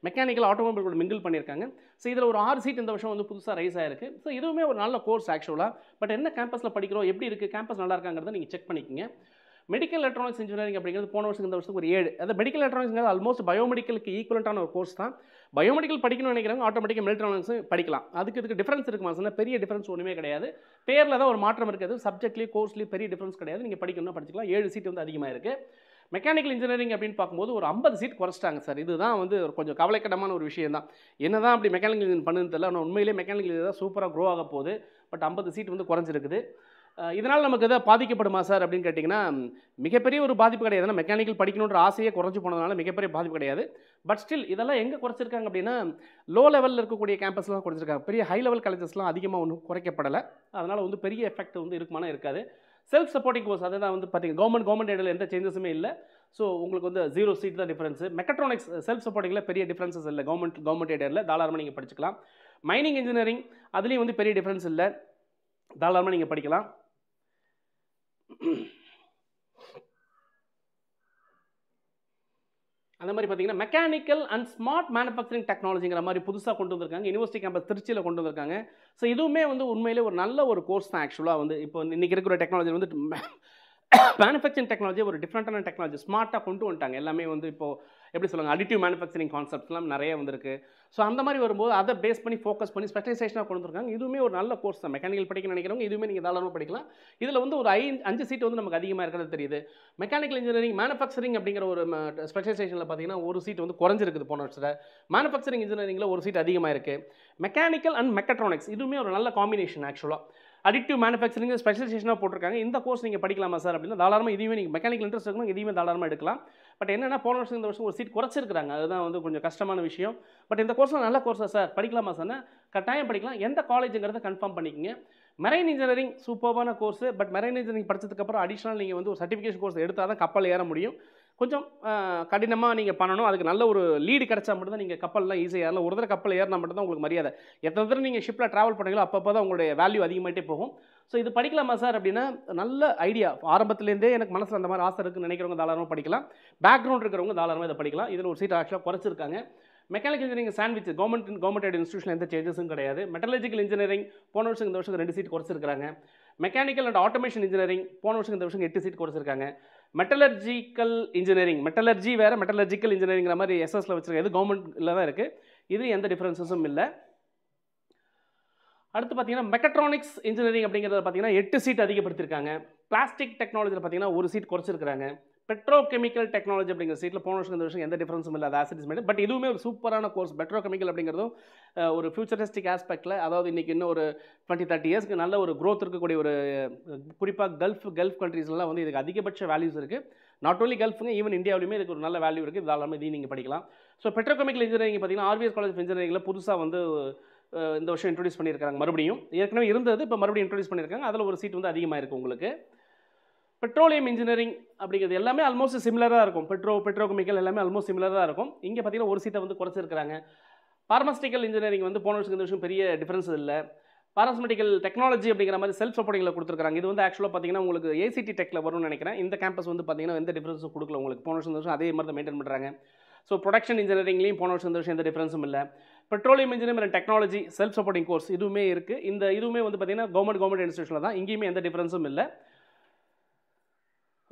மெக்கானிக்கல் ஆட்டோமொபைல் கூட மிங்கிள் பண்ணியிருக்காங்க ஸோ இதில் ஒரு ஆறு சீட் இந்த வருஷம் வந்து புதுசாக ரைஸ் ஆயிருக்கு ஸோ இதுவுமே ஒரு நல்ல கோர்ஸ் ஆக்சுவலாக பட் என்ன கேம்பஸில் படிக்கிறோம் எப்படி இருக்குது கேம்பஸ் நல்லா இருக்காங்கிறத நீங்கள் செக் பண்ணிக்கோங்க மெடிக்கல் எலக்ட்ரானிக்ஸ் இன்ஜினியரிங் அப்படிங்கிறது போன வருஷம் இந்த வருஷத்துக்கு ஒரு ஏழு அதாவது மெடிக்கல் எலக்ட்ரானிக்ஸ்ங்கிறது ஆல்மோஸ்ட் பயோமெடிக்கலுக்கு ஈக்குவலண்டான ஒரு கோர்ஸ் தான் பயோமெடிக்கல் படிக்கணும்னு நினைக்கிறாங்க ஆட்டோமேட்டிக்காக மெடிக்கல் அனலிஸ் படிக்கலாம் அதுக்கு இதுக்கு டிஃப்ரென்ஸ் இருக்குமா சொன்னால் பெரிய டிஃப்ரென்ஸ் ஒன்றுமே கிடையாது பேரில் தான் ஒரு மாற்றம் இருக்குது சப்ஜெக்ட்லேயே கோர்ஸ்லேயே பெரிய டிஃப்ரென்ஸ் கிடையாது நீங்கள் படிக்கணும்னு படிச்சிக்கலாம் ஏழு சீட் வந்து அதிகமாக இருக்குது மெக்கானிக்கல் இன்ஜினியரிங் அப்படின்னு பார்க்கும்போது ஒரு ஐம்பது சீட் குறைச்சிட்டாங்க சார் இதுதான் வந்து கொஞ்சம் கவலைக்கிடமான ஒரு விஷயம் தான் என்ன தான் அப்படி மெக்கானிக்கல் இன்ஜினியர் பண்ணுன்னு தெரியல ஆனால் உண்மையிலேயே மெக்கானிக்கல் தான் சூப்பராக க்ரோ ஆக போகுது பட் ஐம்பது சீட் வந்து குறைஞ்சிருக்குது இதனால் நமக்கு எதாவது பாதிக்கப்படுமா சார் அப்படின்னு கேட்டிங்கன்னா மிகப்பெரிய ஒரு பாதிப்பு கிடையாது ஏன்னா மெக்கானிக்கல் படிக்கணுன்ற ஆசையே குறைஞ்சி போனதுனால மிகப்பெரிய பாதிப்பு கிடையாது பட் ஸ்டில் இதெல்லாம் எங்கே குறைச்சிருக்காங்க அப்படின்னா லோ லெவலில் இருக்கக்கூடிய கேம்பஸ்லாம் குறைச்சிருக்காங்க பெரிய ஹை லெவல் காலேஜஸ்லாம் அதிகமாக ஒன்றும் குறைக்கப்படலை அதனால் வந்து பெரிய எஃபெக்ட் வந்து இருக்குமான இருக்காது செல்ஃப் சப்போர்ட்டிங் கோர்ஸ் அதை தான் வந்து பார்த்திங்க கவர்மெண்ட் கவர்மெண்ட் இடையில் எந்த சேஞ்சஸுமே இல்லை ஸோ உங்களுக்கு வந்து ஜீரோ சீட் தான் டிஃபரன்ஸு மெக்கட்ரானிக்ஸ் செல்ஃப் சப்போர்ட்டிங்கில் பெரிய டிஃப்ரென்சஸ் இல்லை கவர்மெண்ட் கவர்மெண்ட் இடையில் தாராளமாக நீங்கள் படிச்சுக்கலாம் மைனிங் இன்ஜினியரிங் அதுலேயும் வந்து பெரிய டிஃப்ரென்ஸ் இல்லை தாராளமாக நீங்கள் படிக்கலாம் அந்த மாதிரி பார்த்தீங்கன்னா மெக்கானிக்கல் அண்ட் ஸ்மார்ட் மேனுஃபேக்சரிங் டெக்னாலஜிங்கிற மாதிரி புதுசாக கொண்டு வந்திருக்காங்க யூனிவர்சிட்டி கேம்பஸ் திருச்சியில் கொண்டு வந்திருக்காங்க ஸோ இதுவுமே வந்து உண்மையிலே ஒரு நல்ல ஒரு கோர்ஸ் தான் ஆக்சுவலாக வந்து இப்போ இன்றைக்கி இருக்கிற டெக்னாலஜி வந்து மேனுஃபேக்சரிங் டெக்னாலஜி ஒரு டிஃப்ரெண்ட்டான டெக்னாலஜி ஸ்மார்ட்டாக கொண்டு வந்துட்டாங்க எல்லாமே வந்து இப்போது எப்படி சொல்லுவாங்க அடிட்டிவ் மேனுஃபேக்சரிங் கான்செப்ட்ஸ்லாம் நிறைய வந்திருக்கு ஸோ அந்த மாதிரி வரும்போது அதை பேஸ் பண்ணி ஃபோக்கஸ் பண்ணி ஸ்பெஷலைசேஷனாக கொண்டு வந்துருக்காங்க இதுவுமே ஒரு நல்ல கோர்ஸ் தான் மெக்கானிக்கல் படிக்க நினைக்கிறவங்க இதுவுமே நீங்கள் தாராளமாக படிக்கலாம் இதில் வந்து ஒரு ஐ அஞ்சு சீட் வந்து நமக்கு அதிகமாக இருக்கிறது தெரியுது மெக்கானிக்கல் இன்ஜினியரிங் மேனுஃபேக்சரிங் அப்படிங்கிற ஒரு ஸ்பெஷலைசேஷனில் பார்த்தீங்கன்னா ஒரு சீட் வந்து குறைஞ்சிருக்குது போன வருஷத்தில் மேனுஃபேக்சரிங் இன்ஜினியரிங்கில் ஒரு சீட் அதிகமாக இருக்குது மெக்கானிக்கல் அண்ட் மெக்கட்ரானிக்ஸ் இதுவுமே ஒரு நல்ல காம்பினேஷன் ஆக்சுவலாக அடிக்டிவ் மேனுஃபேக்சரிங் ஸ்பெஷலைசேஷனாக போட்டிருக்காங்க இந்த கோர்ஸ் நீங்கள் படிக்கலாமா சார் அப்படின்னா தாராளமாக இதுவே நீங்கள் மெக்கானிக்கல் இன்ட்ரெஸ்ட் இருக்கணும் இதையுமே தாராளமாக எடுக்கலாம் பட் என்னென்னா போன வருஷம் இந்த வருஷம் ஒரு சீட் குறைச்சிருக்காங்க அதுதான் வந்து கொஞ்சம் கஷ்டமான விஷயம் பட் இந்த கோர்ஸில் நல்ல கோர்ஸா சார் படிக்கலாமா சார் கட்டாயம் படிக்கலாம் எந்த காலேஜுங்கிறத கன்ஃபார்ம் பண்ணிக்கங்க மெரைன் இன்ஜினியரிங் சூப்பரான கோர்ஸ் பட் மெரைன் இன்ஜினியரிங் படித்ததுக்கப்புறம் அடிஷனல் நீங்கள் வந்து ஒரு சர்டிஃபிகேஷன் கோர்ஸ் எடுத்தால் தான் கப்பல் ஏற முடியும் கொஞ்சம் கடினமாக நீங்கள் பண்ணணும் அதுக்கு நல்ல ஒரு லீடு கிடச்சா மட்டும் தான் நீங்கள் கப்பல்லாம் ஈஸியாக ஏறலாம் ஒரு தடவை கப்பல் ஏறினா மட்டும் தான் உங்களுக்கு மரியாதை எத்தனை தடவை நீங்கள் ஷிப்பில் ட்ராவல் பண்ணீங்களோ அப்பப்போ தான் உங்களுடைய வேல்யூ அதிகமாகிட்டே போகும் ஸோ இது படிக்கலாமா சார் அப்படின்னா நல்ல ஐடியா ஆரம்பத்துலேருந்தே எனக்கு மனசில் அந்த மாதிரி ஆசை இருக்குன்னு நினைக்கிறவங்க தாராளமாக படிக்கலாம் பேக்ரவுண்ட் இருக்கிறவங்க தாராளமாக இதை படிக்கலாம் இதில் ஒரு சீட் ஆக்சுவலாக குறைச்சிருக்காங்க mechanical engineering sandwich government government institution எந்த சேஞ்சஸும் கிடையாது மெட்டாலஜிக்கல் இன்ஜினியரிங் போன வருஷம் இந்த வருஷம் ரெண்டு சீட் குறைச்சிருக்காங்க மெக்கானிக்கல் அண்ட் ஆட்டோமேஷன் இன்ஜினியரிங் போன வருஷம் இந்த வருஷம் எட்டு சீட் குறைச்சிருக்காங்க மெட்டலர்ஜிக்கல் இன்ஜினியரிங் மெட்டலர்ஜி வேறு மெட்டலர்ஜிக்கல் இன்ஜினியரிங்கிற மாதிரி எஸ்எஸில் வச்சுருக்கேன் இது கவர்மெண்ட்டில் தான் இருக்குது இது எந்த டிஃப்ரென்சஸும் இல்லை அடுத்து பார்த்தீங்கன்னா மெக்கட்ரானிக்ஸ் இன்ஜினியரிங் அப்படிங்கிறத பார்த்தீங்கன்னா எட்டு சீட் அதிகப்படுத்தியிருக்காங்க பிளாஸ்டிக் டெக்னாலஜியில் பார்த்தீங்கன்னா ஒரு சீட் குறைச்சிருக்கிறாங்க பெட்ரோ கெமிக்கல் டெக்னாலஜி அப்படிங்கிற சீட்டில் போன வருஷம் இந்த வருஷம் எந்த டிஃப்ரென்ஸும் இல்லை அது ஆசிட்ஸ் மேடு பட் இதுவுமே ஒரு சூப்பரான கோர்ஸ் பெட்ரோ கெமிக்கல் அப்படிங்கிறதும் ஒரு ஃபியூச்சரிஸ்டிக் ஆஸ்பெக்டில் அதாவது இன்றைக்கி இன்னும் ஒரு டுவெண்ட்டி தேர்ட்டி இயர்ஸ்க்கு நல்ல ஒரு க்ரோத் இருக்கக்கூடிய ஒரு குறிப்பாக கல்ஃப் கல்ஃப் கண்ட்ரீஸ்லாம் வந்து இதுக்கு அதிகபட்ச வேல்யூஸ் இருக்குது நாட் ஓன்லி கல்ஃபுங்க ஈவன் இந்தியாவிலுமே இதுக்கு ஒரு நல்ல வேல்யூ இருக்குது இதெல்லாமே இதையும் நீங்கள் படிக்கலாம் ஸோ பெட்ரோ கெமிக்கல் இன்ஜினியரிங் பார்த்தீங்கன்னா ஆர்விஎஸ் காலேஜ் இன்ஜினியரிங்கில் புதுசாக வந்து இந்த வருஷம் இன்ட்ரடியூஸ் பண்ணியிருக்காங்க மறுபடியும் ஏற்கனவே இருந்தது இப்போ மறுபடியும் இன்ட்ரடியூஸ் பண்ணியிருக்காங்க அதில் ஒரு சீட் வந்து அதிகமாக இருக்குது உங்களுக்கு பெட்ரோலியம் இன்ஜினியரிங் அப்படிங்கிறது எல்லாமே ஆல்மோஸ்ட் சிமிலராக இருக்கும் பெட்ரோ பெட்ரோகெமிக்கல் எல்லாமே ஆல்மோஸ்ட் சிமிலராக இருக்கும் இங்கே பார்த்தீங்கன்னா ஒரு சீட்டை வந்து குறைச்சிருக்கிறாங்க பார்மஸ்டிக்கல் இன்ஜினியரிங் வந்து போன வருஷம் இந்த வருஷம் பெரிய டிஃப்ரென்ஸ் இல்லை பாராஸ்மெட்டிக்கல் டெக்னாலஜி அப்படிங்கிற மாதிரி செல்ஃப் சப்போர்ட்டிங்கில் கொடுத்துருக்காங்க இது வந்து ஆக்சுவலாக பார்த்தீங்கன்னா உங்களுக்கு ஏசிடி டெக்கில் வரும்னு நினைக்கிறேன் இந்த கேம்பஸ் வந்து பார்த்தீங்கன்னா எந்த டிஃப்ரென்ஸும் கொடுக்கல உங்களுக்கு போன வருஷம் வருஷம் அதே மாதிரி தான் மெயின்டைன் பண்ணுறாங்க ஸோ ப்ரொடக்ஷன் இன்ஜினியரிங்லேயும் போன வருஷம் வருஷம் எந்த டிஃப்ரென்ஸும் இல்லை petroleum engineering technology self supporting course இதுவுமே இருக்குது இந்த இதுவுமே வந்து பார்த்திங்கன்னா கவர்மெண்ட் கவர்மெண்ட் இன்ஸ்டியூஷனில் தான் இங்கேயுமே எந்த டிஃப்ரென்ஸும் இல்லை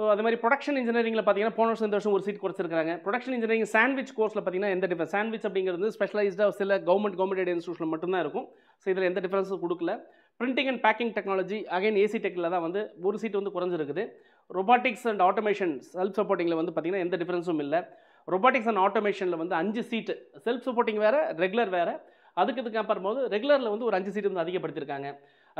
ஸோ அது மாதிரி ப்ரொடக்ஷன் இன்ஜினியரிங்கில் பார்த்தீங்கன்னா போன வருஷம் இந்த வருஷம் ஒரு சீட் கொடுத்துருக்காங்க ப்ரொடக்ஷன் இன்ஜினியரிங் சாண்ட்விச் கோர்ஸில் பார்த்தீங்கன்னா எந்த டிஃபரன்ஸ் சாண்ட்விச் அப்படிங்கிறது ஸ்பெஷலைஸ்டாக சில கவர்மெண்ட் கவர்மெண்ட் இன்ஸ்டியூஷன் மட்டும்தான் இருக்கும் ஸோ இதில் எந்த டிஃபரன்ஸும் கொடுக்கல printing and packing technology again AC டெக்கில் தான் வந்து ஒரு சீட் வந்து குறைஞ்சிருக்குது ரொபாட்டிக்ஸ் அண்ட் ஆட்டோமேஷன் செல்ஃப் சப்போர்ட்டிங்கில் வந்து பார்த்திங்கன்னா எந்த டிஃப்ரென்ஸும் இல்லை ரொபாட்டிக்ஸ் அண்ட் ஆட்டோமேஷனில் வந்து அஞ்சு சீட்டு செல்ஃப் சப்போர்ட்டிங் வேறு ரெகுலர் வேறு அதுக்கு இது அப்புறம் போது ரெகுலரில் வந்து ஒரு அஞ்சு சீட்டு வந்து அதிகப்படுத்தியிருக்காங்க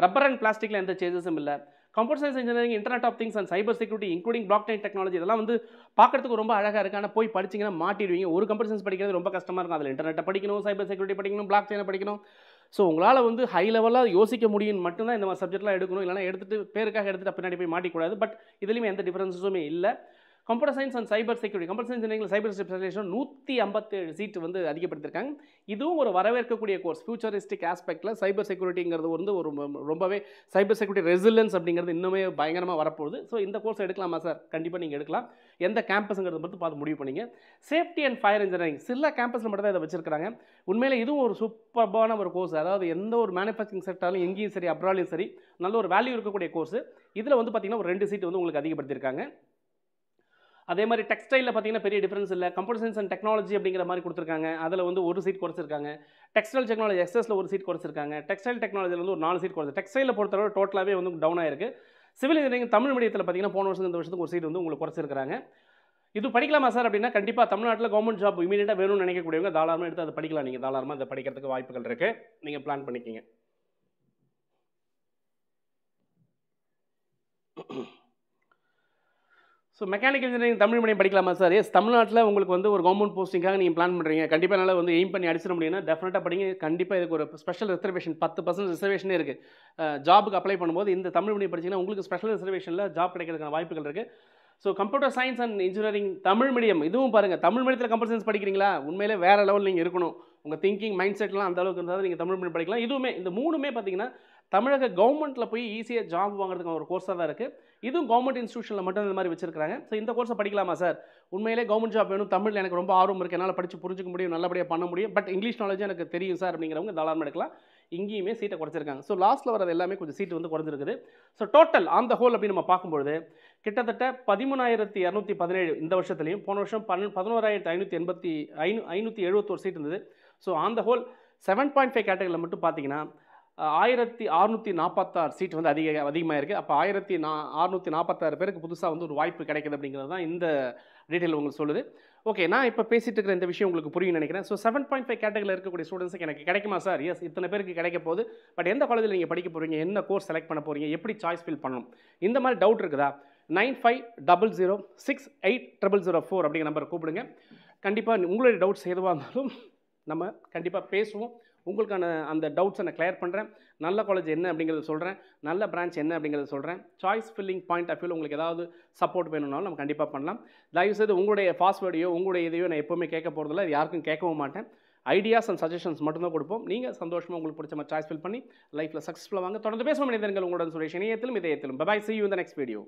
ரப்பர் அண்ட் பிளாஸ்டிக்கில் எந்த சேஞ்சஸும் இல்லை computer science engineering internet of things and cyber security including blockchain technology இதெல்லாம் வந்து பார்க்கறதுக்கு ரொம்ப அழகாக இருக்கு ஆனால் போய் படிச்சிங்கன்னா மாட்டிடுவீங்க ஒரு கம்ப்யூட்டர் சயின்ஸ் படிக்கிறது ரொம்ப கஷ்டமாக இருக்கும் அதில் இன்டர்நெட்டை படிக்கணும் சைபர் செக்யூரிட்டி படிக்கணும் பிளாக் செயினை படிக்கணும் ஸோ உங்களால் வந்து ஹை லெவலாக யோசிக்க முடியும் மட்டும்தான் இந்த மாதிரி சப்ஜெக்ட்லாம் எடுக்கணும் இல்லைனா எடுத்துகிட்டு பேருக்காக எடுத்துகிட்டு பின்னாடி போய் மாட்டிக்கூடாது பட் இதுலேயுமே எந்த டிஃப்ரென்ஸஸுமே இல்லை computer science and cyber security computer science engineering cyber specialisation நூற்றி ஐம்பத்தேழு சீட் வந்து அதிகப்படுத்திருக்காங்க இதுவும் ஒரு வரவேற்கக்கூடிய கோர்ஸ் ஃபியூச்சரிஸ்டிக் ஆஸ்பெக்டில் சைபர் செக்யூரிட்டிங்கிறது வந்து ஒரு ரொம்பவே சைபர் செக்யூரிட்டி ரெசிலன்ஸ் அப்படிங்கிறது இன்னுமே பயங்கரமாக வரப்போகுது ஸோ இந்த கோர்ஸ் எடுக்கலாமா சார் கண்டிப்பாக நீங்கள் எடுக்கலாம் எந்த கேம்பஸுங்கிறது பற்றி பார்த்து முடிவு பண்ணிங்க சேஃப்டி அண்ட் ஃபயர் இன்ஜினியரிங் சில கேம்பஸில் மட்டும் தான் இதை வச்சிருக்காங்க உண்மையில் இதுவும் ஒரு சூப்பர்பான ஒரு கோர்ஸ் அதாவது எந்த ஒரு மேனுஃபேக்சரிங் செக்டாலும் எங்கேயும் சரி அப்ராலையும் சரி நல்ல ஒரு வேல்யூ இருக்கக்கூடிய கோர்ஸ் இதில் வந்து பார்த்திங்கன்னா ஒரு ரெண்டு சீட் வந்து உங்களுக்கு அதிகப்படுத்தியிருக்காங்க அதே மாதிரி டெக்ஸ்டைலில் பார்த்தீங்கன்னா பெரிய டிஃப்ரென்ஸ் இல்லை கம்ப்யூட்டர் சயின்ஸ் அண்ட் டெக்னாலஜி அப்படிங்கிற மாதிரி கொடுத்துருக்காங்க அதில் வந்து ஒரு சீட் குறைச்சிருக்காங்க டெக்ஸ்டைல் டெக்னாலஜி எக்ஸஸில் ஒரு சீட் குறைச்சிருக்காங்க டெக்ஸ்டைல் டெக்னாலஜியில் வந்து ஒரு நாலு சீட் குறைச்சி டெக்ஸ்டைலில் பொறுத்தளவு டோட்டலாகவே வந்து டவுன் ஆயிருக்கு சிவில் இன்ஜினியரிங் தமிழ் மீடியத்தில் பார்த்தீங்கன்னா போன வருஷம் இந்த வருஷத்துக்கு ஒரு சீட் வந்து உங்களுக்கு குறைச்சிருக்காங்க இது படிக்கலாமா சார் அப்படின்னா கண்டிப்பாக தமிழ்நாட்டில் கவர்மெண்ட் ஜாப் இமீடியட்டாக வேணும்னு நினைக்கக்கூடியவங்க தாராளமாக எடுத்து அதை படிக்கலாம் நீங்கள் தாராளமாக அதை படிக்கிறதுக்கு வாய்ப்புகள் இருக்குது நீங்கள் பிளான் பண்ணிக்கிங்க so mechanical engineering Tamil medium படிக்கலாமா சார் எஸ் தமிழ்நாட்டில் உங்களுக்கு வந்து ஒரு கவர்மெண்ட் போஸ்டிங்காக நீங்கள் பிளான் பண்ணுறீங்க கண்டிப்பாக நல்லா வந்து எய்ம் பண்ணி அடிச்சிட முடியும்னா டெஃபினட்டாக படிங்க கண்டிப்பாக இதுக்கு ஒரு ஸ்பெஷல் ரிசர்வேஷன் பத்து பர்சன்ட் ரிசர்வேஷனே இருக்குது ஜாபுக்கு அப்ளை பண்ணும்போது இந்த தமிழ் மீடியம் படிச்சிங்கன்னா உங்களுக்கு ஸ்பெஷல் ரிசர்வேஷனில் ஜாப் கிடைக்கிறதுக்கான வாய்ப்புகள் இருக்குது so computer science and engineering Tamil medium இதுவும் பாருங்கள் தமிழ் மீடியத்தில் கம்ப்யூட்டர் சயின்ஸ் படிக்கிறீங்களா உண்மையிலே வேறு லெவல் நீங்கள் இருக்கணும் உங்கள் திங்கிங் மைண்ட் செட்லாம் அந்த அளவுக்கு இருந்தால் நீங்கள் தமிழ் மீடியம் படிக்கலாம் இதுவுமே இந்த மூணுமே பார்த்தீங்கன்னா தமிழக கவர்மெண்ட்டில் போய் ஈஸியாக ஜாப் வாங்குறதுக்கு ஒரு கோர்ஸாக தான் இருக்குது இதுவும் கவர்மெண்ட் இன்ஸ்டியூஷனில் மட்டும் இந்த மாதிரி வச்சிருக்காங்க ஸோ இந்த கோர்ஸை படிக்கலாமா சார் உண்மையிலே கவர்மெண்ட் ஜாப் வேணும் தமிழ் எனக்கு ரொம்ப ஆர்வம் இருக்குது என்னால் படித்து புரிஞ்சிக்க முடியும் நல்லபடியாக பண்ண முடியும் பட் இங்கிலீஷ் நாலேஜ் எனக்கு தெரியும் சார் அப்படிங்கிறவங்க தாராளமாக எடுக்கலாம் இங்கேயுமே சீட்டை குறைச்சிருக்காங்க ஸோ லாஸ்ட்டில் வரது எல்லாமே கொஞ்சம் சீட்டு வந்து குறைஞ்சிருக்குது so total on the whole அப்படின்னு நம்ம பார்க்கும்பொழுது கிட்டத்தட்ட பதிமூணாயிரத்தி இரநூத்தி பதினேழு இந்த வருஷத்துலையும் போன வருஷம் பன்னெண்டு பதினோராயிரத்தி ஐநூற்றி எண்பத்தி ஐநூ ஐநூற்றி எழுபத்தோரு சீட் இருந்தது so on the whole seven point five கேட்டகரியில் மட்டும் பார்த்தீங்கன்னா ஆயிரத்தி அறுநூற்றி நாற்பத்தாறு சீட் வந்து அதிக அதிகமாக இருக்குது அப்போ ஆயிரத்தி நா அறுநூற்றி நாற்பத்தாறு பேருக்கு புதுசாக வந்து ஒரு வாய்ப்பு கிடைக்குது அப்படிங்கிறது தான் இந்த டீட்டெயில் உங்களுக்கு சொல்லுது ஓகே நான் இப்போ பேசிகிட்டு இருக்கிற இந்த விஷயம் உங்களுக்கு புரியும் நினைக்கிறேன் ஸோ செவன் பாயிண்ட் ஃபைவ் கேட்டகரியில் இருக்கக்கூடிய ஸ்டூடெண்ட்ஸ் எனக்கு கிடைக்குமா சார் எஸ் இத்தனை பேருக்கு கிடைக்க போகுது பட் எந்த காலேஜில் நீங்கள் படிக்க போகிறீங்க என்ன கோர்ஸ் செலக்ட் பண்ண போகிறீங்க எப்படி சாய்ஸ் ஃபில் பண்ணணும் இந்த மாதிரி டவுட் இருக்குதா nine five double zero six eight triple zero four அப்படிங்கிற நம்பரை கூப்பிடுங்க கண்டிப்பாக உங்களுடைய டவுட்ஸ் எதுவாக இருந்தாலும் நம்ம கண்டிப்பாக பேசுவோம் உங்களுக்கான அந்த டவுட்ஸை நான் கிளியர் பண்ணுறேன் நல்ல காலேஜ் என்ன அப்படிங்கிறத சொல்கிறேன் நல்ல பிரான்ச் என்ன அப்படிங்கிறத சொல்கிறேன் choice filling point of view உங்களுக்கு ஏதாவது சப்போர்ட் வேணும்னாலும் நம்ம கண்டிப்பாக பண்ணலாம் தயவுசெய்து உங்களுடைய பாஸ்வேர்டையோ உங்களுடைய இதையோ நான் எப்போவுமே கேட்க போகிறதில்ல யாருக்கும் கேட்கவும் மாட்டேன் ஐடியாஸ் அண்ட் சஜஷன்ஸ் மட்டும்தான் கொடுப்போம் நீங்கள் சந்தோஷமாக உங்களுக்கு பிடிச்ச மாதிரி சாய்ஸ் ஃபில் பண்ணி லைஃப்பில் சக்ஸஸ்ஃபுல்லாக வாங்க தொடர்ந்து பேசுவோம் மனிதர்கள் உங்களோட சுரேஷ் இணையத்திலும் இதயத்திலும் பபாய் சி யூ இந்த நெக்ஸ்ட் வீடியோ